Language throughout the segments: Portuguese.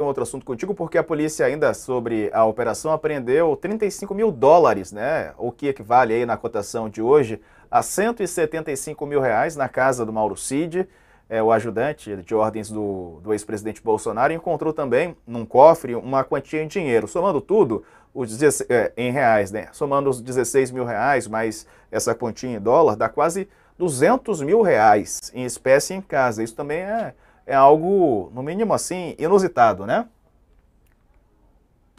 um outro assunto contigo, porque a polícia ainda sobre a operação apreendeu 35 mil dólares, né? O que equivale aí na cotação de hoje a 175 mil reais na casa do Mauro Cid. É, o ajudante de ordens do, do ex-presidente Bolsonaro encontrou também num cofre uma quantia em dinheiro. Somando tudo, os é, em reais, né? Somando os 16 mil reais mais essa quantia em dólar, dá quase 200 mil reais em espécie em casa. Isso também é é algo, no mínimo assim, inusitado, né?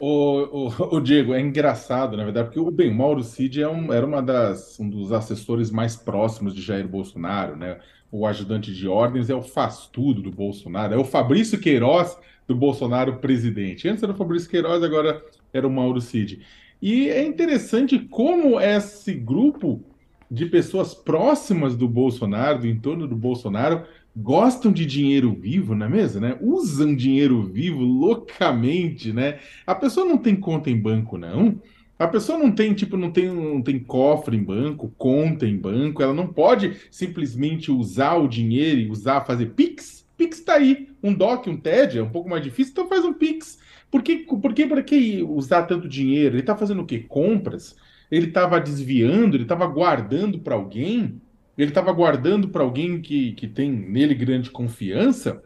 O, o, o Diego, é engraçado, na verdade, porque o bem Mauro Cid é um, era uma das, um dos assessores mais próximos de Jair Bolsonaro, né? O ajudante de ordens é o faz-tudo do Bolsonaro, é o Fabrício Queiroz do Bolsonaro presidente. Antes era o Fabrício Queiroz, agora era o Mauro Cid. E é interessante como esse grupo de pessoas próximas do Bolsonaro, em torno do Bolsonaro, gostam de dinheiro vivo na é mesa, né? Usam dinheiro vivo loucamente, né? A pessoa não tem conta em banco, não. A pessoa não tem, tipo, não tem, não tem cofre em banco, conta em banco, ela não pode simplesmente usar o dinheiro e usar, fazer Pix. Pix tá aí. Um DOC, um TED, é um pouco mais difícil, então faz um Pix. Por que, por que, por que usar tanto dinheiro? Ele tá fazendo o quê? Compras? ele estava desviando, ele estava guardando para alguém, ele estava guardando para alguém que, que tem nele grande confiança,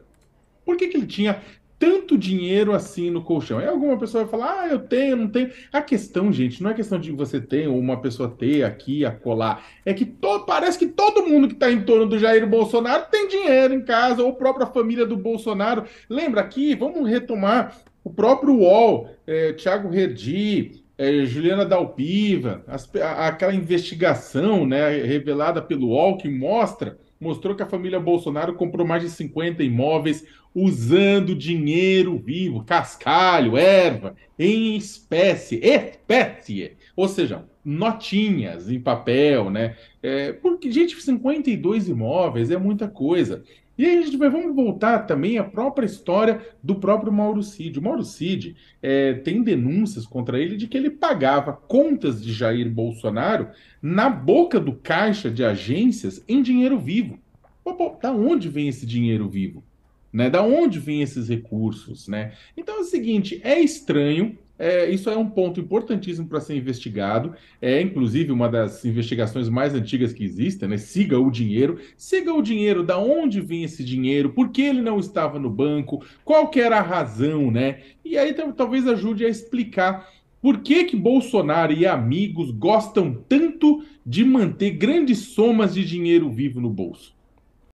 por que, que ele tinha tanto dinheiro assim no colchão? Aí alguma pessoa vai falar, ah, eu tenho, não tenho. A questão, gente, não é questão de você ter ou uma pessoa ter aqui, acolá. É que parece que todo mundo que está em torno do Jair Bolsonaro tem dinheiro em casa, ou própria família do Bolsonaro. Lembra aqui, vamos retomar o próprio UOL, é, Thiago Redi, é, Juliana Dalpiva, as, a, aquela investigação né, revelada pelo UOL que mostra, mostrou que a família Bolsonaro comprou mais de 50 imóveis usando dinheiro vivo, cascalho, erva, em espécie, espécie, ou seja, notinhas em papel, né? É, porque, gente, 52 imóveis é muita coisa. E aí a gente vai, vamos voltar também à própria história do próprio Mauro Cid. O Mauro Cid é, tem denúncias contra ele de que ele pagava contas de Jair Bolsonaro na boca do caixa de agências em dinheiro vivo. Pô, pô, da onde vem esse dinheiro vivo? Né? Da onde vem esses recursos? Né? Então é o seguinte, é estranho é, isso é um ponto importantíssimo para ser investigado. É, inclusive, uma das investigações mais antigas que existem, né? Siga o dinheiro. Siga o dinheiro, da onde vinha esse dinheiro, por que ele não estava no banco, qual era a razão, né? E aí talvez ajude a explicar por que, que Bolsonaro e amigos gostam tanto de manter grandes somas de dinheiro vivo no bolso.